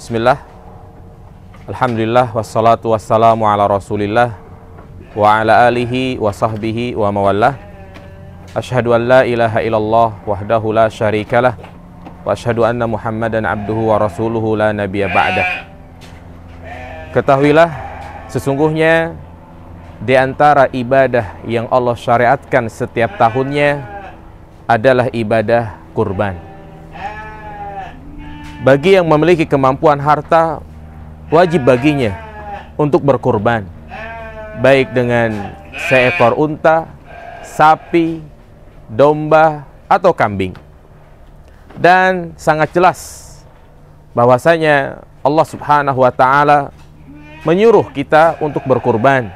Bismillah Alhamdulillah Wassalatu wassalamu ala rasulillah Wa ala alihi wa sahbihi wa mawallah Ashadu an la ilaha illallah Wahdahu la syarikalah Wa ashadu anna muhammadan abduhu wa rasuluhu La nabiya ba'dah Ketahuilah Sesungguhnya Di antara ibadah yang Allah syariatkan setiap tahunnya Adalah ibadah kurban bagi yang memiliki kemampuan harta, wajib baginya untuk berkorban, baik dengan seekor unta, sapi, domba, atau kambing. Dan sangat jelas bahwasanya Allah Subhanahu wa taala menyuruh kita untuk berkorban.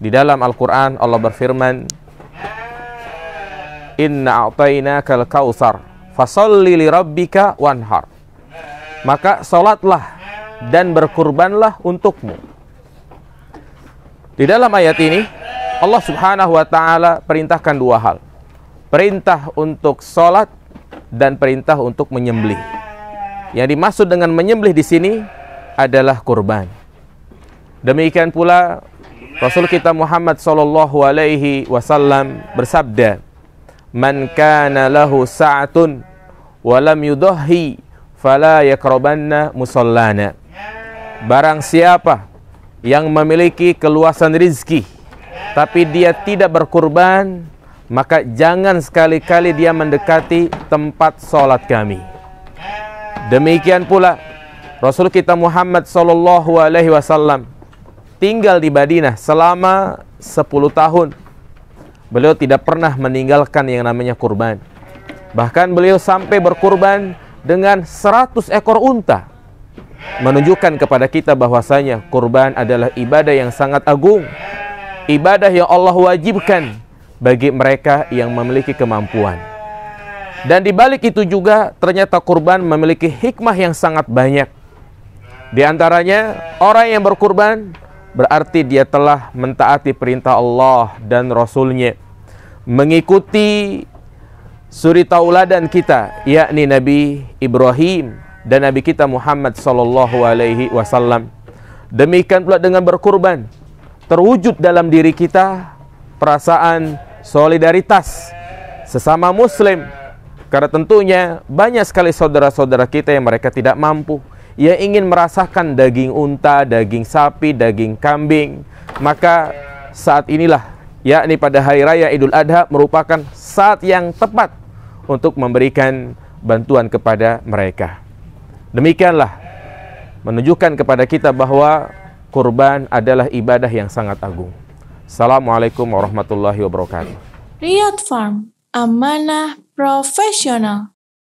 Di dalam Al-Qur'an Allah berfirman, "Inna a'tainakal kautsar, fasholli li rabbika wanhar." maka sholatlah dan berkurbanlah untukmu. Di dalam ayat ini, Allah Subhanahu wa Ta'ala perintahkan dua hal: perintah untuk sholat dan perintah untuk menyembelih. Yang dimaksud dengan menyembelih di sini adalah kurban. Demikian pula Rasul kita Muhammad sallallahu alaihi wasallam bersabda, "Man kana lahu sa'atun walam yudahi." fala yakrobanna musallana. Barang siapa yang memiliki keluasan rizki, tapi dia tidak berkurban, maka jangan sekali-kali dia mendekati tempat sholat kami. Demikian pula Rasul kita Muhammad Shallallahu Alaihi Wasallam tinggal di Madinah selama 10 tahun. Beliau tidak pernah meninggalkan yang namanya kurban. Bahkan beliau sampai berkurban dengan 100 ekor unta menunjukkan kepada kita bahwasanya kurban adalah ibadah yang sangat agung ibadah yang Allah wajibkan bagi mereka yang memiliki kemampuan dan di balik itu juga ternyata kurban memiliki hikmah yang sangat banyak di antaranya orang yang berkurban berarti dia telah mentaati perintah Allah dan Rasulnya mengikuti suri tauladan kita yakni Nabi Ibrahim dan Nabi kita Muhammad sallallahu alaihi wasallam. Demikian pula dengan berkurban terwujud dalam diri kita perasaan solidaritas sesama muslim karena tentunya banyak sekali saudara-saudara kita yang mereka tidak mampu yang ingin merasakan daging unta, daging sapi, daging kambing, maka saat inilah yakni pada hari raya Idul Adha merupakan saat yang tepat untuk memberikan bantuan kepada mereka. Demikianlah menunjukkan kepada kita bahwa kurban adalah ibadah yang sangat agung. Assalamualaikum warahmatullahi wabarakatuh. Riyadh Farm, amanah profesional.